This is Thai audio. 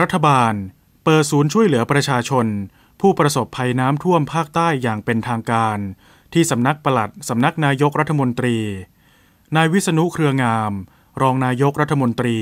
รัฐบาล เปิดศูนย์ช่วยเหลือประชาชน ผู้ประสบภัยน้ำท่วมภาคใต้อย่างเป็นทางการ ที่สำนักปลัดสำนักนายกรัฐมนตรี นายวิษณุเครืองาม รองนายกรัฐมนตรี